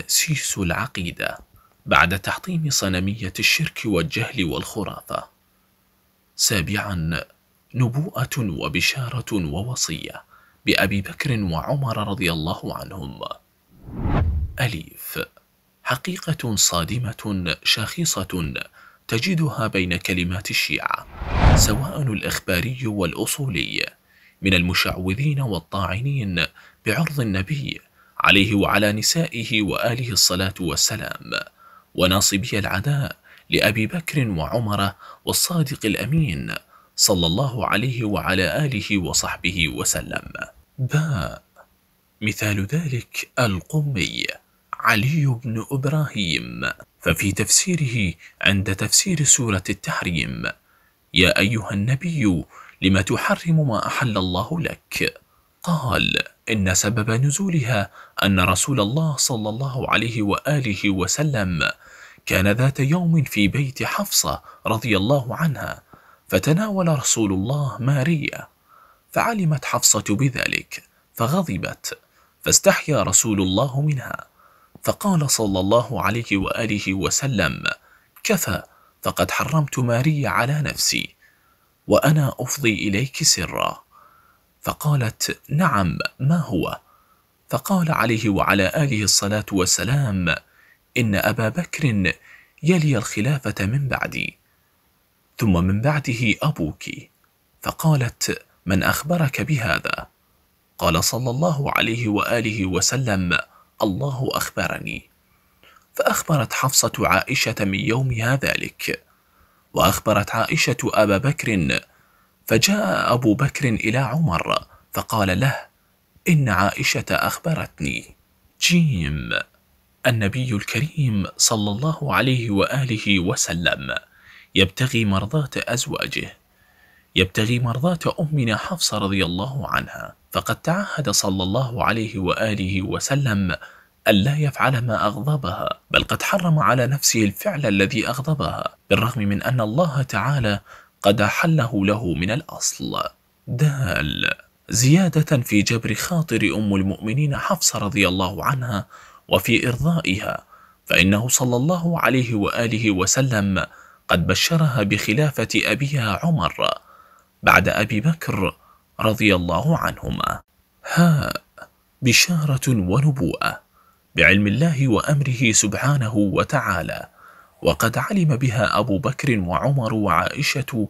تأسيس العقيدة بعد تحطيم صنمية الشرك والجهل والخرافة. سابعا نبوءة وبشارة ووصية بأبي بكر وعمر رضي الله عنهم. أليف حقيقة صادمة شاخصة تجدها بين كلمات الشيعة سواء الإخباري والأصولي من المشعوذين والطاعنين بعرض النبي عليه وعلى نسائه وآله الصلاة والسلام وناصبي العداء لأبي بكر وعمر والصادق الأمين صلى الله عليه وعلى آله وصحبه وسلم باء مثال ذلك القمي علي بن إبراهيم ففي تفسيره عند تفسير سورة التحريم يا أيها النبي لم تحرم ما أحل الله لك قال إن سبب نزولها أن رسول الله صلى الله عليه وآله وسلم كان ذات يوم في بيت حفصة رضي الله عنها فتناول رسول الله ماريا فعلمت حفصة بذلك فغضبت فاستحيا رسول الله منها فقال صلى الله عليه وآله وسلم كفى فقد حرمت ماريا على نفسي وأنا أفضي إليك سرًا فقالت نعم ما هو فقال عليه وعلى اله الصلاه والسلام ان ابا بكر يلي الخلافه من بعدي ثم من بعده ابوك فقالت من اخبرك بهذا قال صلى الله عليه واله وسلم الله اخبرني فاخبرت حفصه عائشه من يومها ذلك واخبرت عائشه ابا بكر فجاء أبو بكر إلى عمر فقال له إن عائشة أخبرتني جيم النبي الكريم صلى الله عليه وآله وسلم يبتغي مرضاة أزواجه يبتغي مرضاة أمنا حفصة رضي الله عنها فقد تعهد صلى الله عليه وآله وسلم ألا يفعل ما أغضبها بل قد حرم على نفسه الفعل الذي أغضبها بالرغم من أن الله تعالى قد حله له من الأصل دال زيادة في جبر خاطر أم المؤمنين حفصة رضي الله عنها وفي إرضائها فإنه صلى الله عليه وآله وسلم قد بشرها بخلافة أبيها عمر بعد أبي بكر رضي الله عنهما ها بشارة ونبوءة بعلم الله وأمره سبحانه وتعالى وقد علم بها أبو بكر وعمر وعائشة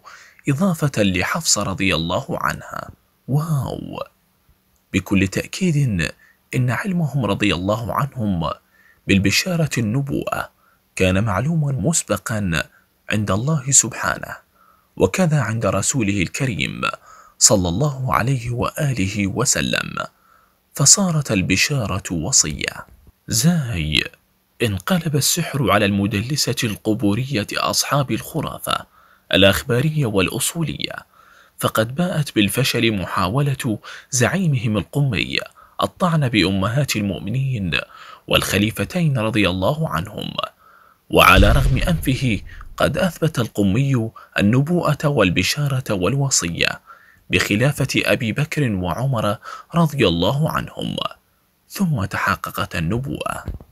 إضافة لحفصة رضي الله عنها واو بكل تأكيد إن علمهم رضي الله عنهم بالبشارة النبوءة كان معلوما مسبقا عند الله سبحانه وكذا عند رسوله الكريم صلى الله عليه وآله وسلم فصارت البشارة وصية زاي انقلب السحر على المدلسة القبورية أصحاب الخرافة الأخبارية والأصولية فقد باءت بالفشل محاولة زعيمهم القمي الطعن بأمهات المؤمنين والخليفتين رضي الله عنهم وعلى رغم أنفه قد أثبت القمي النبوءة والبشارة والوصية بخلافة أبي بكر وعمر رضي الله عنهم ثم تحققت النبوءة